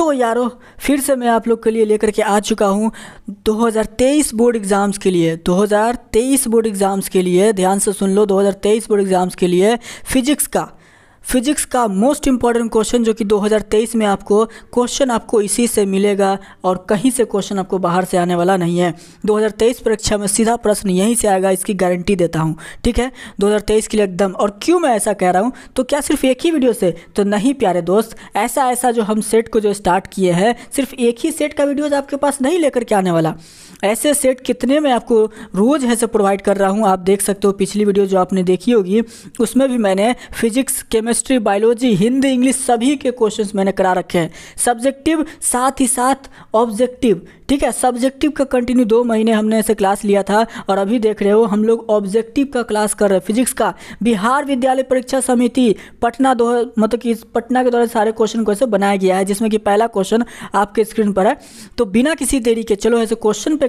तो यारो फिर से मैं आप लोग के लिए लेकर के आ चुका हूँ 2023 बोर्ड एग्ज़ाम्स के लिए 2023 बोर्ड एग्ज़ाम्स के लिए ध्यान से सुन लो 2023 बोर्ड एग्ज़ाम्स के लिए फ़िज़िक्स का फिजिक्स का मोस्ट इम्पॉर्टेंट क्वेश्चन जो कि 2023 में आपको क्वेश्चन आपको इसी से मिलेगा और कहीं से क्वेश्चन आपको बाहर से आने वाला नहीं है 2023 परीक्षा में सीधा प्रश्न यहीं से आएगा इसकी गारंटी देता हूँ ठीक है 2023 के लिए एकदम और क्यों मैं ऐसा कह रहा हूँ तो क्या सिर्फ एक ही वीडियो से तो नहीं प्यारे दोस्त ऐसा ऐसा जो हम सेट को जो स्टार्ट किए हैं सिर्फ एक ही सेट का वीडियोज आपके पास नहीं लेकर के आने वाला ऐसे सेट कितने मैं आपको रोज़ ऐसे प्रोवाइड कर रहा हूँ आप देख सकते हो पिछली वीडियो जो आपने देखी होगी उसमें भी मैंने physics chemistry chemistry biology Hindi English सभी के क्वेश्चंस मैंने करा रखे हैं सब्जेक्टिव साथ ही साथ ऑब्जेक्टिव ठीक है सब्जेक्टिव का कंटिन्यू दो महीने हमने ऐसे क्लास लिया था और अभी देख रहे हो हम लोग ऑब्जेक्टिव का क्लास कर रहे हैं फिजिक्स का बिहार विद्यालय परीक्षा समिति पटना दो मतलब कि पटना के द्वारा सारे क्वेश्चन को ऐसे बनाया गया है जिसमें कि पहला क्वेश्चन आपके स्क्रीन पर है तो बिना किसी देरी के चलो ऐसे क्वेश्चन पे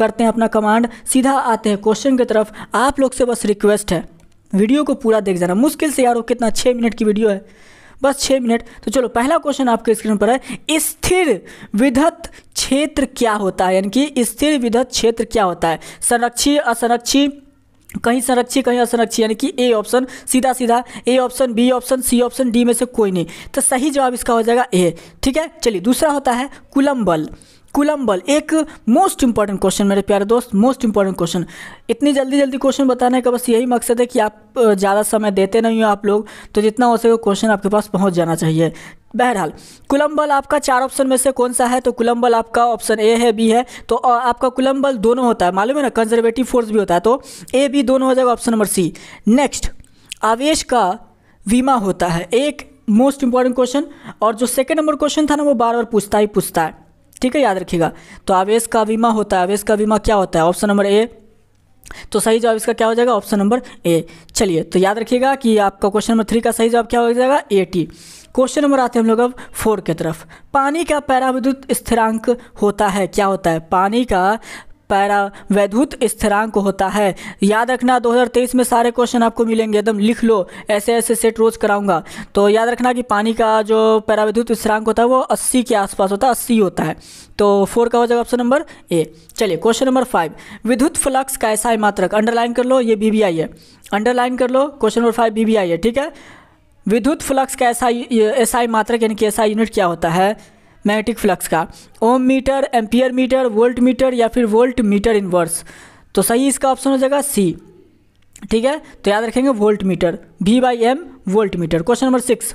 करते हैं अपना कमांड सीधा आते हैं क्वेश्चन की तरफ आप लोग से बस रिक्वेस्ट है वीडियो को पूरा देख जाना मुश्किल से यार वो कितना छः मिनट की वीडियो है बस छः मिनट तो चलो पहला क्वेश्चन आपके स्क्रीन पर है स्थिर विधत क्षेत्र क्या होता है यानी कि स्थिर विधत क्षेत्र क्या होता है संरक्षी असंरक्षी कहीं संरक्षी कहीं असंरक्षी यानी कि ए ऑप्शन सीधा सीधा A option B option C option D में से कोई नहीं तो सही जवाब इसका हो जाएगा ए ठीक है चलिए दूसरा होता है कुलम बल कुलम्बल एक मोस्ट इंपॉर्टेंट क्वेश्चन मेरे प्यारे दोस्त मोस्ट इंपॉर्टेंट क्वेश्चन इतनी जल्दी जल्दी क्वेश्चन बताने का बस यही मकसद है कि आप ज़्यादा समय देते नहीं हो आप लोग तो जितना हो सके क्वेश्चन आपके पास पहुंच जाना चाहिए बहरहाल कुलम्बल आपका चार ऑप्शन में से कौन सा है तो कुलम्बल आपका ऑप्शन ए है बी है तो आपका कुलम्बल दोनों होता है मालूम है ना कंजर्वेटिव फोर्स भी होता है तो ए बी दोनों हो जाएगा ऑप्शन नंबर सी नेक्स्ट आवेश का बीमा होता है एक मोस्ट इंपॉर्टेंट क्वेश्चन और जो सेकेंड नंबर क्वेश्चन था ना वो बार बार पूछता ही पूछता है ठीक है याद रखिएगा तो आवेश का बीमा होता है आवेश का बीमा क्या होता है ऑप्शन नंबर ए तो सही जवाब इसका क्या हो जाएगा ऑप्शन नंबर ए चलिए तो याद रखिएगा कि आपका क्वेश्चन नंबर थ्री का सही जवाब क्या हो जाएगा ए टी क्वेश्चन नंबर आते हैं हम लोग अब फोर की तरफ पानी का पैरा विद्युत स्थिरांक होता है क्या होता है पानी का वैधुत स्थिरांक होता है याद रखना 2023 में सारे क्वेश्चन आपको मिलेंगे एकदम लिख लो ऐसे ऐसे सेट रोज कराऊंगा तो याद रखना कि पानी का जो पैरावैद्युत स्थिरांक होता है वो अस्सी के आसपास होता है अस्सी होता है तो फोर का हो जाएगा ऑप्शन नंबर ए चलिए क्वेश्चन नंबर फाइव विद्युत फ्लक्स का ऐसा ही मात्रक अंडरलाइन कर लो ये बी है अंडरलाइन कर लो क्वेश्चन नंबर फाइव बी है ठीक है विद्युत फ्लक्स का ऐसा एसआई मात्रक यानी कि ऐसा यूनिट क्या होता है मैग्नेटिक फ्लक्स का ohm meter ampere meter volt meter या फिर वोल्ट मीटर इन्वर्स तो सही इसका ऑप्शन हो जाएगा सी ठीक है तो याद रखेंगे volt meter V by M volt meter question number six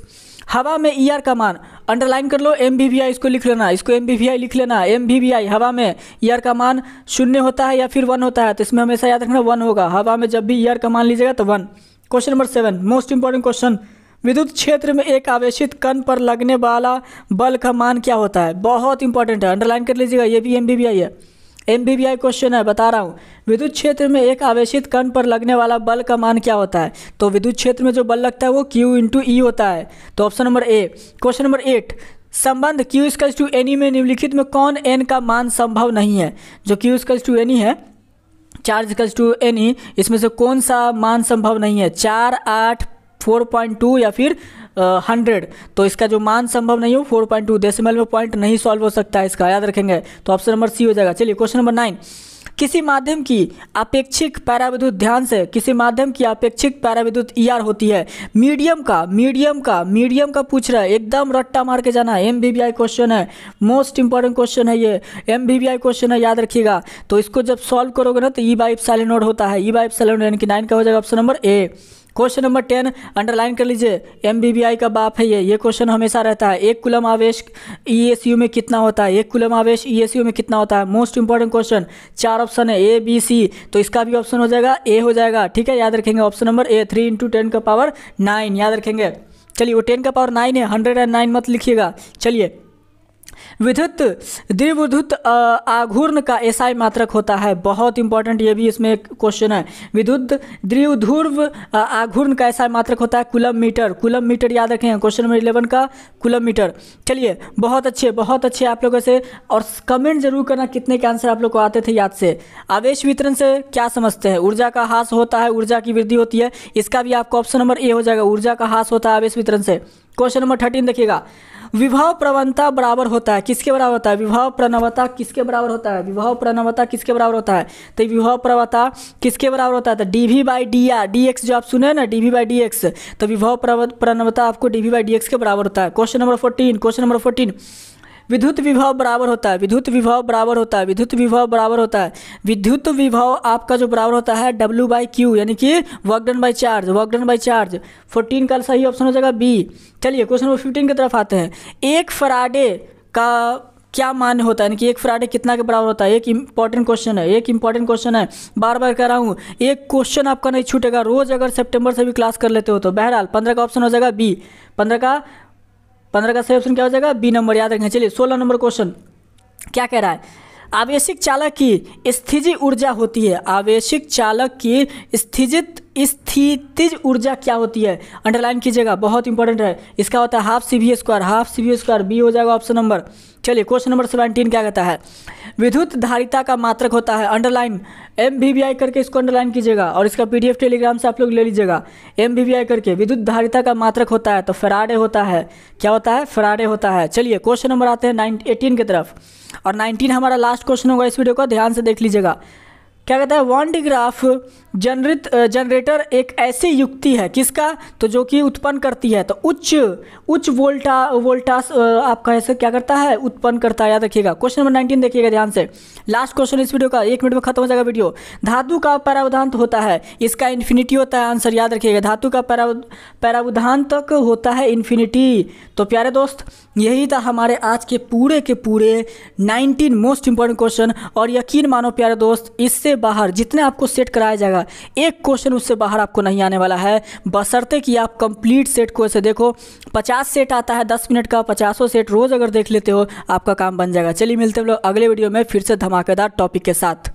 हवा में ई e ER का मान अंडरलाइन कर लो एम वी वी आई इसको लिख लेना इसको एम बी वी आई लिख लेना एम वी वी आई हवा में ई e ER का मान शून्य होता है या फिर वन होता है तो इसमें हमेशा याद रखना वन होगा हवा में जब भी ई e ER का मान लीजिएगा तो one question number seven most important question विद्युत क्षेत्र में एक आवेशित कण पर लगने वाला बल का मान क्या होता है बहुत इंपॉर्टेंट है अंडरलाइन कर लीजिएगा ये भी एम है एम क्वेश्चन है बता रहा हूँ विद्युत क्षेत्र में एक आवेशित कण पर लगने वाला बल का मान क्या होता है तो विद्युत क्षेत्र में जो बल लगता है वो क्यू इंटू ई होता है तो option number A question number eight संबंध क्यू स्कल्स टू एनी में निम्नलिखित में कौन एन का मान संभव नहीं है जो क्यू स्कल्स टू एनी है चार्ज कल्स टू एनी इसमें से कौन सा मान संभव नहीं है चार आठ 4.2 या फिर हंड्रेड तो इसका जो मान संभव नहीं हो फोर पॉइंट टू डेसिमल में पॉइंट नहीं सॉल्व हो सकता है इसका याद रखेंगे तो ऑप्शन नंबर सी हो जाएगा चलिए क्वेश्चन नंबर नाइन किसी माध्यम की अपेक्षिक पैराविद्युत ध्यान से किसी माध्यम की अपेक्षिक पैराविद्युत ईआर e होती है मीडियम का मीडियम का मीडियम का पूछ रहा है एकदम रट्टा मार के जाना एम क्वेश्चन है मोस्ट इंपॉर्टेंट क्वेश्चन है ये एम क्वेश्चन है याद रखिएगा तो इसको जब सॉल्व करोगे ना तो ई बाइफ सैलेनोड होता है ई बाइफ सैलेनोड यानी कि नाइन का हो जाएगा option number A question number ten underline कर लीजिए एम का बाप है ये ये क्वेश्चन हमेशा रहता है एक कुलम आवेश ई e में कितना होता है एक कुलम आवेश ई e में कितना होता है मोस्ट इंपॉर्टेंट क्वेश्चन चार ऑप्शन है ए बी सी तो इसका भी ऑप्शन हो जाएगा ए हो जाएगा ठीक है याद रखेंगे option number A three into ten का पावर नाइन याद रखेंगे चलिए वो टेन का पावर नाइन है हंड्रेड एंड नाइन मत लिखिएगा चलिए विद्युत द्विविद्युत आघूर्ण का एसआई मात्रक होता है बहुत इंपॉर्टेंट ये भी इसमें एक क्वेश्चन है विद्युत द्विध्रुव आघूर्ण का एसआई मात्रक होता है कुलम मीटर कुलम मीटर याद रखें क्वेश्चन नंबर इलेवन का कुलम मीटर चलिए बहुत अच्छे बहुत अच्छे आप लोगों से और कमेंट जरूर करना कितने के आंसर आप लोग को आते थे याद से आवेश वितरण से क्या समझते हैं ऊर्जा का हास होता है ऊर्जा की वृद्धि होती है इसका भी आपको ऑप्शन नंबर ए हो जाएगा ऊर्जा का हास होता है आवेश वितरण से क्वेश्चन नंबर थर्टीन देखिएगा विभव प्रवणता बराबर होता है किसके बराबर होता है विभव प्रणवता किसके बराबर होता है विभव प्रणवता किसके बराबर होता है तो विभव प्रवता किसके बराबर होता है तो D V by D R D X जो आप सुने ना D V by D X तो विभव प्रणवता आपको D V by D X के बराबर होता है question number fourteen question number fourteen विद्युत विभव बराबर होता है विद्युत विभव बराबर होता है विद्युत विभव बराबर होता है विद्युत विभव आपका जो बराबर होता है डब्ल्यू बाई क्यू यानी कि work done by charge work done by charge fourteen का सही ऑप्शन हो जाएगा बी चलिए क्वेश्चन नंबर फिफ्टीन की तरफ आते हैं एक फराडे का क्या मान्य होता है यानी कि एक फ्राइडे कितना के बराबर होता है एक इंपॉर्टेंट क्वेश्चन है एक इंपॉर्टेंट क्वेश्चन है बार बार कह रहा हूँ एक क्वेश्चन आपका नहीं छूटेगा रोज अगर सितंबर से भी क्लास कर लेते हो तो बहरहाल पंद्रह का ऑप्शन हो जाएगा बी पंद्रह का पंद्रह का सही ऑप्शन क्या हो जाएगा बी नंबर याद रखें चलिए सोलह नंबर क्वेश्चन क्या कह रहा है आवेशिक चालक की स्थिजी ऊर्जा होती है आवेशिक चालक की स्थिजित स्थितिज ऊर्जा क्या होती है अंडरलाइन कीजिएगा बहुत इंपॉर्टेंट है इसका होता है half C V square half C V square B हो जाएगा ऑप्शन नंबर चलिए क्वेश्चन नंबर सेवेंटीन क्या कहता है विद्युत धारिता का मात्रक होता है अंडरलाइन एम करके इसको अंडरलाइन कीजिएगा और इसका पी टेलीग्राम से आप लोग ले लीजिएगा एम करके विद्युत धारिता का मात्रक होता है तो फराडे होता है क्या होता है फराडे होता है चलिए क्वेश्चन नंबर आते हैं नाइन एटीन की तरफ और नाइनटीन हमारा लास्ट क्वेश्चन होगा इस वीडियो का ध्यान से देख लीजिएगा क्या कहता है वॉन्डिग्राफ जनरित जनरेटर एक ऐसी युक्ति है किसका तो जो कि उत्पन्न करती है तो उच्च उच्च वोल्टा वोल्टास आपका ऐसे क्या करता है उत्पन्न करता है याद रखिएगा क्वेश्चन नंबर नाइनटीन देखिएगा ध्यान से लास्ट क्वेश्चन इस वीडियो का एक मिनट में खत्म हो जाएगा वीडियो धातु का पैरावधान होता है इसका इन्फिनिटी होता है आंसर याद रखिएगा धातु का पैराव पैरावधान तक होता है इन्फिनिटी तो प्यारे दोस्त यही था हमारे आज के पूरे के पूरे नाइनटीन मोस्ट इंपॉर्टेंट क्वेश्चन और यकीन मानो प्यारे दोस्त इससे बाहर जितने आपको सेट कराया जाएगा एक क्वेश्चन उससे बाहर आपको नहीं आने वाला है बसरते कि आप कंप्लीट सेट को ऐसे देखो पचास सेट आता है दस मिनट का पचासों सेट रोज़ अगर देख लेते हो आपका काम बन जाएगा चलिए मिलते हैं लोग अगले वीडियो में फिर से धमाकेदार टॉपिक के साथ